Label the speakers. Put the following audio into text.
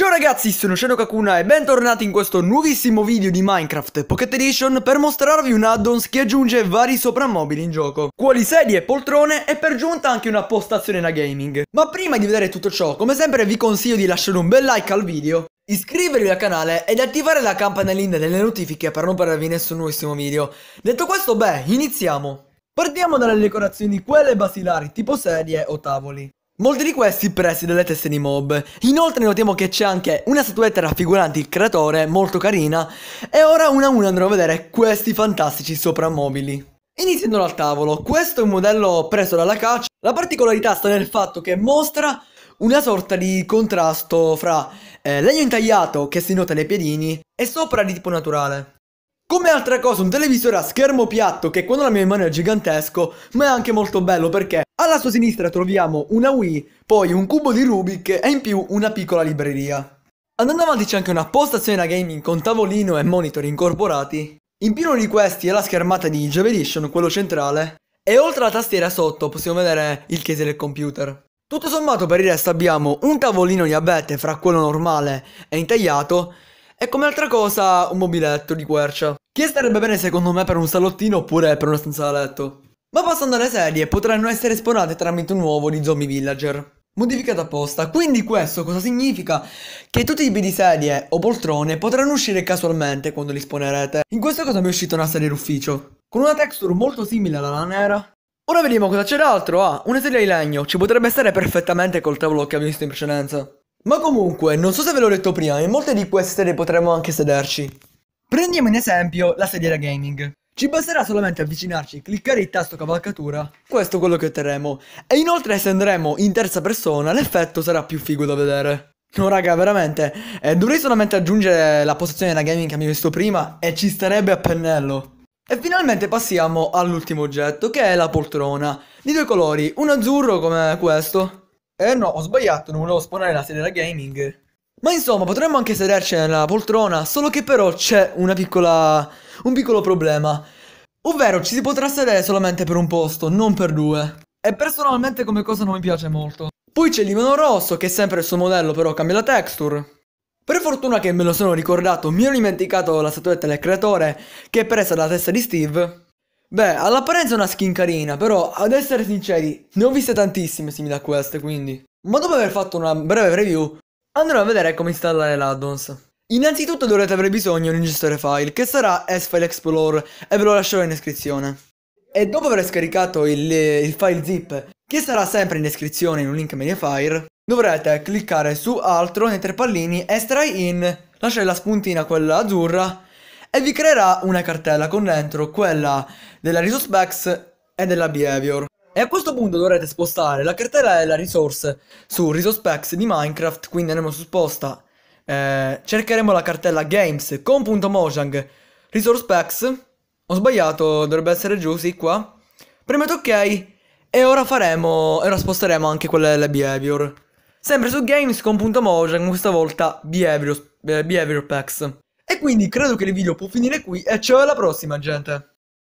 Speaker 1: Ciao ragazzi, sono Sheno Kakuna e bentornati in questo nuovissimo video di Minecraft Pocket Edition per mostrarvi un add-ons che aggiunge vari soprammobili in gioco, quali sedie e poltrone e per giunta anche una postazione da gaming. Ma prima di vedere tutto ciò, come sempre vi consiglio di lasciare un bel like al video, iscrivervi al canale ed attivare la campanellina delle notifiche per non perdervi nessun nuovissimo video. Detto questo, beh, iniziamo! Partiamo dalle decorazioni quelle basilari, tipo sedie o tavoli. Molti di questi presi dalle teste di mob. Inoltre notiamo che c'è anche una statuetta raffigurante il creatore, molto carina, e ora una a una andremo a vedere questi fantastici soprammobili. Iniziando dal tavolo, questo è un modello preso dalla caccia, la particolarità sta nel fatto che mostra una sorta di contrasto fra eh, legno intagliato che si nota nei piedini e sopra di tipo naturale. Come altra cosa un televisore a schermo piatto che quando la mia mano è gigantesco ma è anche molto bello perché alla sua sinistra troviamo una Wii, poi un cubo di Rubik e in più una piccola libreria. Andando avanti c'è anche una postazione da gaming con tavolino e monitor incorporati. In più uno di questi è la schermata di Javelation, quello centrale, e oltre alla tastiera sotto possiamo vedere il case del computer. Tutto sommato per il resto abbiamo un tavolino di abete fra quello normale e intagliato e come altra cosa un mobiletto di quercia. Che starebbe bene secondo me per un salottino oppure per una stanza da letto. Ma passando alle serie, potranno essere esponate tramite un uovo di zombie villager. Modificato apposta, quindi questo cosa significa? Che tutti i tipi di sedie o poltrone potranno uscire casualmente quando li sponerete. In questo caso mi è uscita una serie d'ufficio, con una texture molto simile alla lana nera. Ora vediamo cosa c'è d'altro. Ah, una sedia di legno, ci potrebbe stare perfettamente col tavolo che abbiamo visto in precedenza. Ma comunque, non so se ve l'ho detto prima, in molte di queste sedie potremmo anche sederci. Prendiamo in esempio la sedia da gaming. Ci basterà solamente avvicinarci, cliccare il tasto cavalcatura, questo è quello che otterremo. E inoltre se andremo in terza persona l'effetto sarà più figo da vedere. No raga, veramente, eh, dovrei solamente aggiungere la posizione da gaming che abbiamo visto prima e ci starebbe a pennello. E finalmente passiamo all'ultimo oggetto, che è la poltrona. Di due colori, un azzurro come questo. Eh no, ho sbagliato, non volevo spawnare la sedia da gaming. Ma insomma, potremmo anche sederci nella poltrona, solo che però c'è una piccola... un piccolo problema. Ovvero ci si potrà sedere solamente per un posto, non per due. E personalmente come cosa non mi piace molto. Poi c'è il limone rosso, che è sempre il suo modello, però cambia la texture. Per fortuna che me lo sono ricordato, mi ero dimenticato la statuetta del creatore, che è presa dalla testa di Steve. Beh, all'apparenza è una skin carina, però ad essere sinceri, ne ho viste tantissime simili a queste, quindi. Ma dopo aver fatto una breve review, Andrò a vedere come installare l'addons. Innanzitutto dovrete avere bisogno di un gestore file che sarà S-File Explorer e ve lo lascerò in descrizione. E dopo aver scaricato il, il file zip che sarà sempre in descrizione in un link Mediafire, dovrete cliccare su altro nei tre pallini, estrai in, lasciare la spuntina quella azzurra e vi creerà una cartella con dentro quella della resource e della behavior. E a questo punto dovrete spostare la cartella della resource su resource packs di Minecraft, quindi andremo su sposta, eh, cercheremo la cartella games con.mojang ResourcePacks, ho sbagliato, dovrebbe essere giù, sì qua, premete ok e ora faremo, ora sposteremo anche quella delle behavior. Sempre su games con.mojang, questa volta behavior, eh, behavior packs. E quindi credo che il video può finire qui e ciao alla prossima gente!